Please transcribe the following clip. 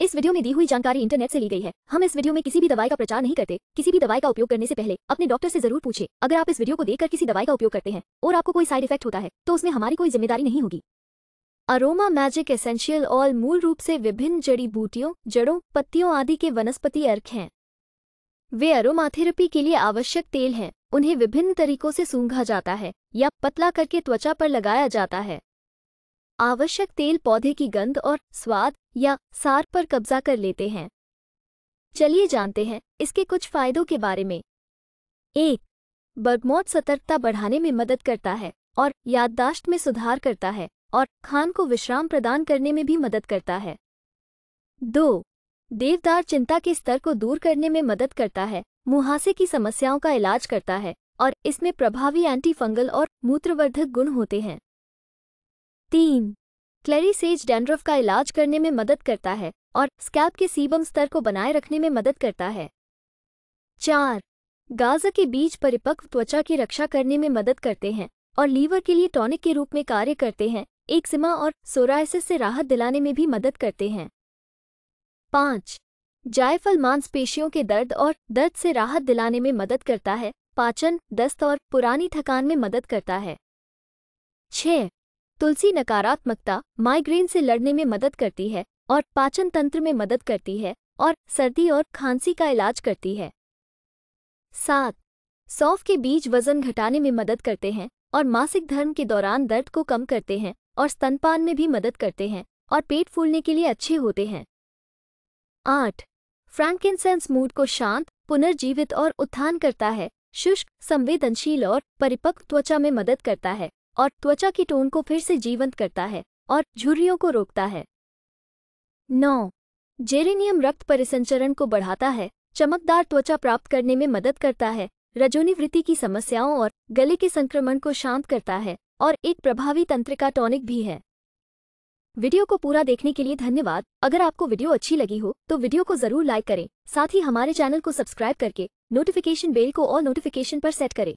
इस वीडियो में दी हुई जानकारी इंटरनेट से ली गई है हम इस वीडियो में किसी भी दवाई का प्रचार नहीं करते किसी भी दवाई का उपयोग करने से पहले अपने डॉक्टर से जरूर पूछे अगर आप इस वीडियो को देखकर किसी दवाई का उपयोग करते हैं और आपको कोई साइड इफेक्ट होता है तो उसमें हमारी कोई जिम्मेदारी नहीं होगी अरोमा मैजिक एसेंशियल ऑयल मूल रूप से विभिन्न जड़ी बूटियों जड़ों पत्तियों आदि के वनस्पति अर्क हैं वे अरोमाथेरेपी के लिए आवश्यक तेल हैं उन्हें विभिन्न तरीकों से सूंघा जाता है या पतला करके त्वचा पर लगाया जाता है आवश्यक तेल पौधे की गंध और स्वाद या सार पर कब्जा कर लेते हैं चलिए जानते हैं इसके कुछ फायदों के बारे में एक बर्गमोट सतर्कता बढ़ाने में मदद करता है और याददाश्त में सुधार करता है और खान को विश्राम प्रदान करने में भी मदद करता है दो देवदार चिंता के स्तर को दूर करने में मदद करता है मुहासे की समस्याओं का इलाज करता है और इसमें प्रभावी एंटीफंगल और मूत्रवर्धक गुण होते हैं तीन सेज डेंड्रफ का इलाज करने में मदद करता है और स्कैप के सीबम स्तर को बनाए रखने में मदद करता है चार गाजा के बीज परिपक्व त्वचा की रक्षा करने में मदद करते हैं और लीवर के लिए टॉनिक के रूप में कार्य करते हैं एक सिमा और सोराइसिस से राहत दिलाने में भी मदद करते हैं पाँच जायफल मांसपेशियों के दर्द और दर्द से राहत दिलाने में मदद करता है पाचन दस्त और पुरानी थकान में मदद करता है छह तुलसी नकारात्मकता माइग्रेन से लड़ने में मदद करती है और पाचन तंत्र में मदद करती है और सर्दी और खांसी का इलाज करती है सात सौंफ के बीज वजन घटाने में मदद करते हैं और मासिक धर्म के दौरान दर्द को कम करते हैं और स्तनपान में भी मदद करते हैं और पेट फूलने के लिए अच्छे होते हैं आठ फ्रैंकिनसेंस मूड को शांत पुनर्जीवित और उत्थान करता है शुष्क संवेदनशील और परिपक्व त्वचा में मदद करता है और त्वचा की टोन को फिर से जीवंत करता है और झुर्रियों को रोकता है नौ जेरेनियम रक्त परिसंचरण को बढ़ाता है चमकदार त्वचा प्राप्त करने में मदद करता है रजोनिवृत्ति की समस्याओं और गले के संक्रमण को शांत करता है और एक प्रभावी तंत्रिका टॉनिक भी है वीडियो को पूरा देखने के लिए धन्यवाद अगर आपको वीडियो अच्छी लगी हो तो वीडियो को जरूर लाइक करें साथ ही हमारे चैनल को सब्सक्राइब करके नोटिफिकेशन बेल को और नोटिफिकेशन पर सेट करें